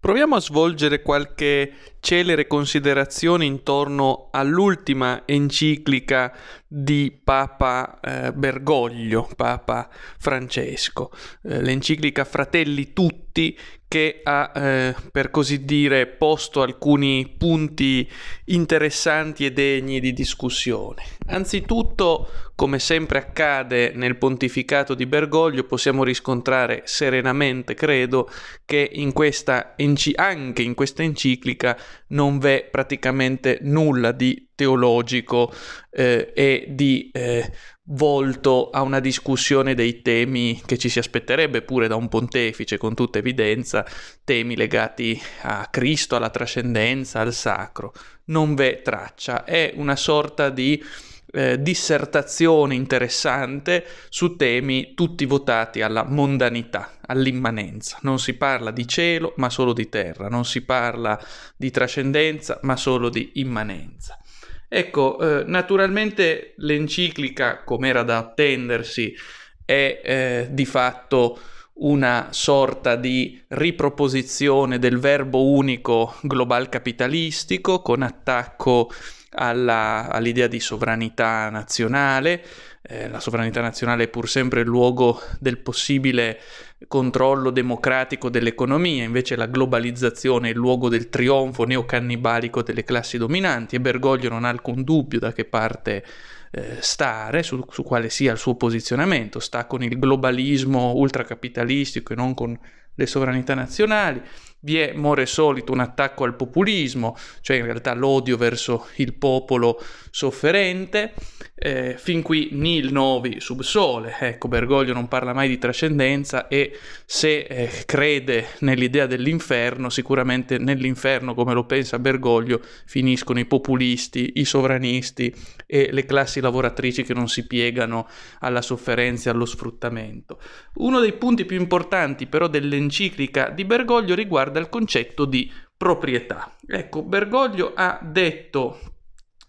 Proviamo a svolgere qualche celere considerazione intorno all'ultima enciclica di Papa eh, Bergoglio, Papa Francesco, eh, l'enciclica Fratelli Tutti City che ha, eh, per così dire, posto alcuni punti interessanti e degni di discussione. Anzitutto, come sempre accade nel pontificato di Bergoglio, possiamo riscontrare serenamente, credo, che in questa enci- anche in questa enciclica non v'è praticamente nulla di teologico eh, e di eh, volto a una discussione dei temi che ci si aspetterebbe pure da un pontefice, con tutta evidenza, temi legati a Cristo, alla trascendenza, al sacro. Non v'è traccia, è una sorta di eh, dissertazione interessante su temi tutti votati alla mondanità, all'immanenza. Non si parla di cielo, ma solo di terra, non si parla di trascendenza, ma solo di immanenza. Ecco, eh, naturalmente l'enciclica, come era da attendersi, è eh, di fatto una sorta di riproposizione del verbo unico global capitalistico con attacco alla, all'idea di sovranità nazionale, eh, la sovranità nazionale è pur sempre il luogo del possibile controllo democratico dell'economia, invece la globalizzazione è il luogo del trionfo neocannibalico delle classi dominanti e Bergoglio non ha alcun dubbio da che parte eh, stare, su, su, quale sia il suo posizionamento, sta con il globalismo ultracapitalistico e non con le sovranità nazionali, vi è more solito un attacco al populismo, cioè in realtà l'odio verso il popolo sofferente. Eh, fin qui nil novi subsole, ecco Bergoglio non parla mai di trascendenza e se eh, crede nell'idea dell'inferno, sicuramente nell'inferno come lo pensa Bergoglio finiscono i populisti, i sovranisti e le classi lavoratrici che non si piegano alla sofferenza e allo sfruttamento. Uno dei punti più importanti però delle enciclica di Bergoglio riguarda il concetto di proprietà. Ecco, Bergoglio ha detto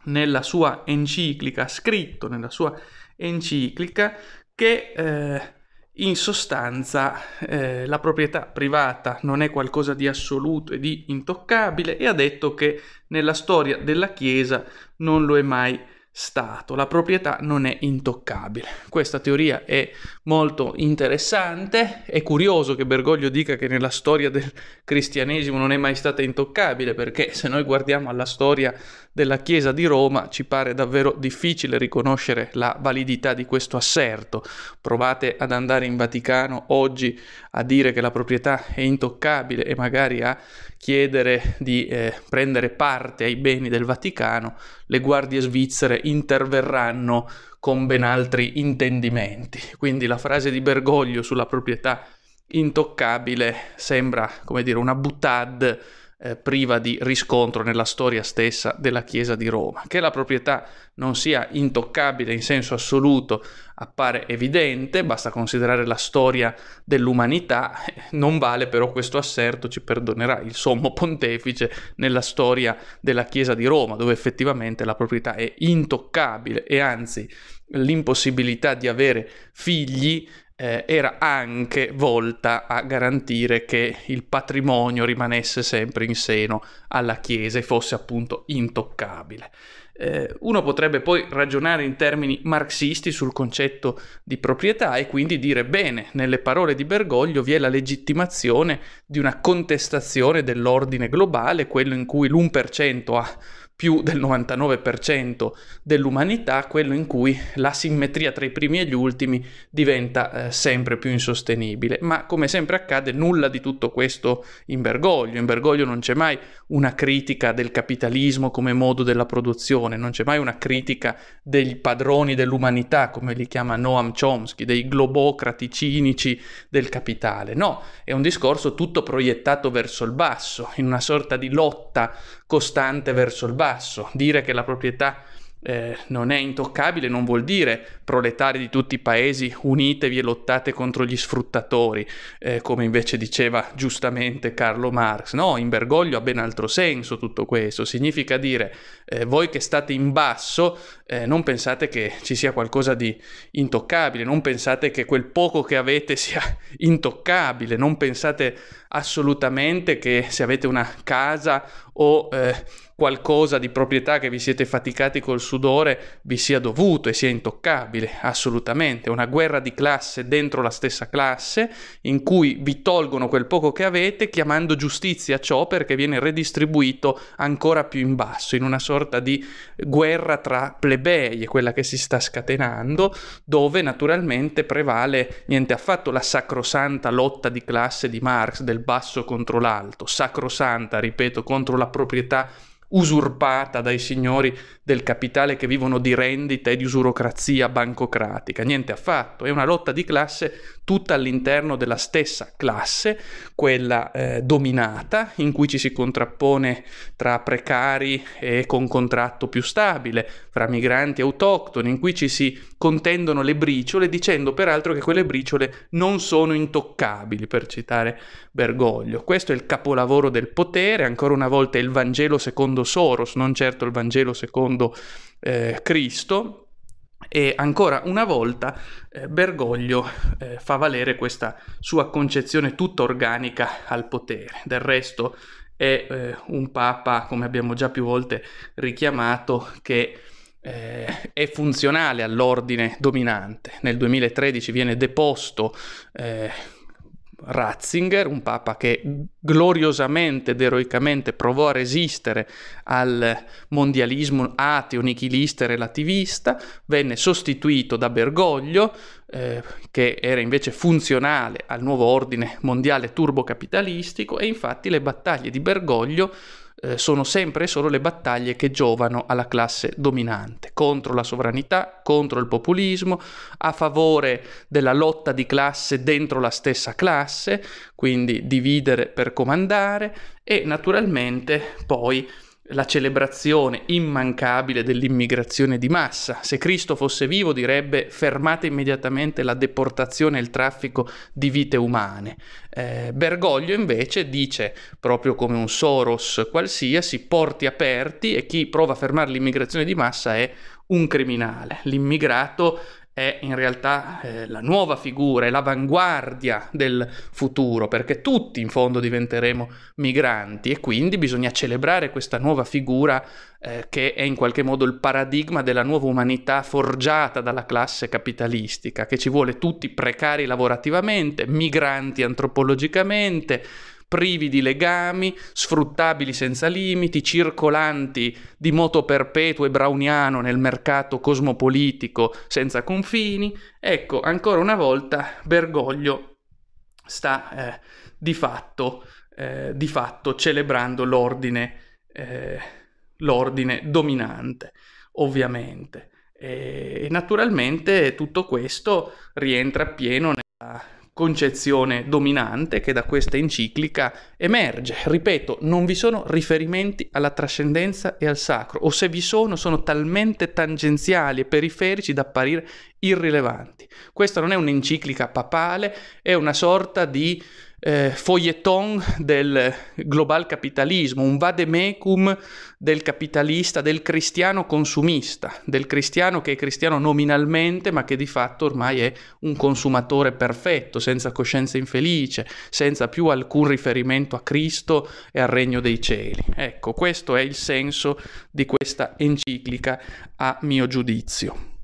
nella sua enciclica, ha scritto nella sua enciclica, che eh, in sostanza eh, la proprietà privata non è qualcosa di assoluto e di intoccabile e ha detto che nella storia della Chiesa non lo è mai Stato, la proprietà non è intoccabile. Questa teoria è molto interessante, è curioso che Bergoglio dica che nella storia del cristianesimo non è mai stata intoccabile, perché se noi guardiamo alla storia della Chiesa di Roma ci pare davvero difficile riconoscere la validità di questo asserto. Provate ad andare in Vaticano oggi a dire che la proprietà è intoccabile e magari a chiedere di eh, prendere parte ai beni del Vaticano, le guardie svizzere interverranno con ben altri intendimenti. Quindi la frase di Bergoglio sulla proprietà intoccabile sembra, come dire, una butade eh, priva di riscontro nella storia stessa della Chiesa di Roma. Che la proprietà non sia intoccabile in senso assoluto appare evidente, basta considerare la storia dell'umanità, non vale però questo asserto, ci perdonerà il sommo pontefice nella storia della Chiesa di Roma, dove effettivamente la proprietà è intoccabile e anzi l'impossibilità di avere figli eh, era anche volta a garantire che il patrimonio rimanesse sempre in seno alla Chiesa e fosse appunto intoccabile. Eh, uno potrebbe poi ragionare in termini marxisti sul concetto di proprietà e quindi dire bene, nelle parole di Bergoglio vi è la legittimazione di una contestazione dell'ordine globale, quello in cui l'1% ha più del 99% dell'umanità, quello in cui la simmetria tra i primi e gli ultimi diventa eh, sempre più insostenibile. Ma come sempre accade, nulla di tutto questo in Bergoglio. In Bergoglio non c'è mai una critica del capitalismo come modo della produzione, non c'è mai una critica dei padroni dell'umanità, come li chiama Noam Chomsky, dei globocrati cinici del capitale. No, è un discorso tutto proiettato verso il basso, in una sorta di lotta costante verso il basso basso. Dire che la proprietà eh, non è intoccabile non vuol dire proletari di tutti i paesi unitevi e lottate contro gli sfruttatori, eh, come invece diceva giustamente Carlo Marx. No, in Bergoglio ha ben altro senso tutto questo. Significa dire eh, voi che state in basso eh, non pensate che ci sia qualcosa di intoccabile, non pensate che quel poco che avete sia intoccabile, non pensate assolutamente che se avete una casa o eh, qualcosa di proprietà che vi siete faticati col sudore vi sia dovuto e sia intoccabile, assolutamente. Una guerra di classe dentro la stessa classe in cui vi tolgono quel poco che avete chiamando giustizia ciò perché viene redistribuito ancora più in basso, in una sorta di guerra tra plebei, quella che si sta scatenando, dove naturalmente prevale niente affatto la sacrosanta lotta di classe di Marx del del basso contro l'alto, sacrosanta, ripeto, contro la proprietà usurpata dai signori del capitale che vivono di rendita e di usurocrazia bancocratica. Niente affatto, è una lotta di classe tutta all'interno della stessa classe, quella eh, dominata, in cui ci si contrappone tra precari e con contratto più stabile, fra migranti e autoctoni, in cui ci si contendono le briciole, dicendo peraltro che quelle briciole non sono intoccabili, per citare Bergoglio. Questo è il capolavoro del potere, ancora una volta il Vangelo secondo Soros, non certo il Vangelo secondo eh, Cristo e ancora una volta eh, Bergoglio eh, fa valere questa sua concezione tutta organica al potere. Del resto è eh, un papa, come abbiamo già più volte richiamato, che eh, è funzionale all'ordine dominante. Nel 2013 viene deposto eh, Ratzinger, un papa che gloriosamente ed eroicamente provò a resistere al mondialismo ateo, nichilista e relativista, venne sostituito da Bergoglio, eh, che era invece funzionale al nuovo ordine mondiale turbocapitalistico e infatti le battaglie di Bergoglio eh, sono sempre e solo le battaglie che giovano alla classe dominante, contro la sovranità, contro il populismo, a favore della lotta di classe dentro la stessa classe, quindi dividere per comandare e naturalmente poi la celebrazione immancabile dell'immigrazione di massa. Se Cristo fosse vivo direbbe fermate immediatamente la deportazione e il traffico di vite umane. Eh, Bergoglio invece dice, proprio come un Soros qualsiasi, porti aperti e chi prova a fermare l'immigrazione di massa è un criminale. L'immigrato è in realtà eh, la nuova figura, è l'avanguardia del futuro, perché tutti in fondo diventeremo migranti e quindi bisogna celebrare questa nuova figura eh, che è in qualche modo il paradigma della nuova umanità forgiata dalla classe capitalistica, che ci vuole tutti precari lavorativamente, migranti antropologicamente, privi di legami, sfruttabili senza limiti, circolanti di moto perpetuo e browniano nel mercato cosmopolitico senza confini. Ecco, ancora una volta Bergoglio sta eh, di, fatto, eh, di, fatto, celebrando l'ordine, eh, l'ordine dominante, ovviamente. E naturalmente tutto questo rientra pieno nella concezione dominante che da questa enciclica emerge. Ripeto, non vi sono riferimenti alla trascendenza e al sacro, o se vi sono, sono talmente tangenziali e periferici da apparire irrilevanti. Questa non è un'enciclica papale, è una sorta di eh, foglietton del global capitalismo, un vademecum del capitalista, del cristiano consumista, del cristiano che è cristiano nominalmente ma che di fatto ormai è un consumatore perfetto, senza coscienza infelice, senza più alcun riferimento a Cristo e al regno dei cieli. Ecco, questo è il senso di questa enciclica a mio giudizio.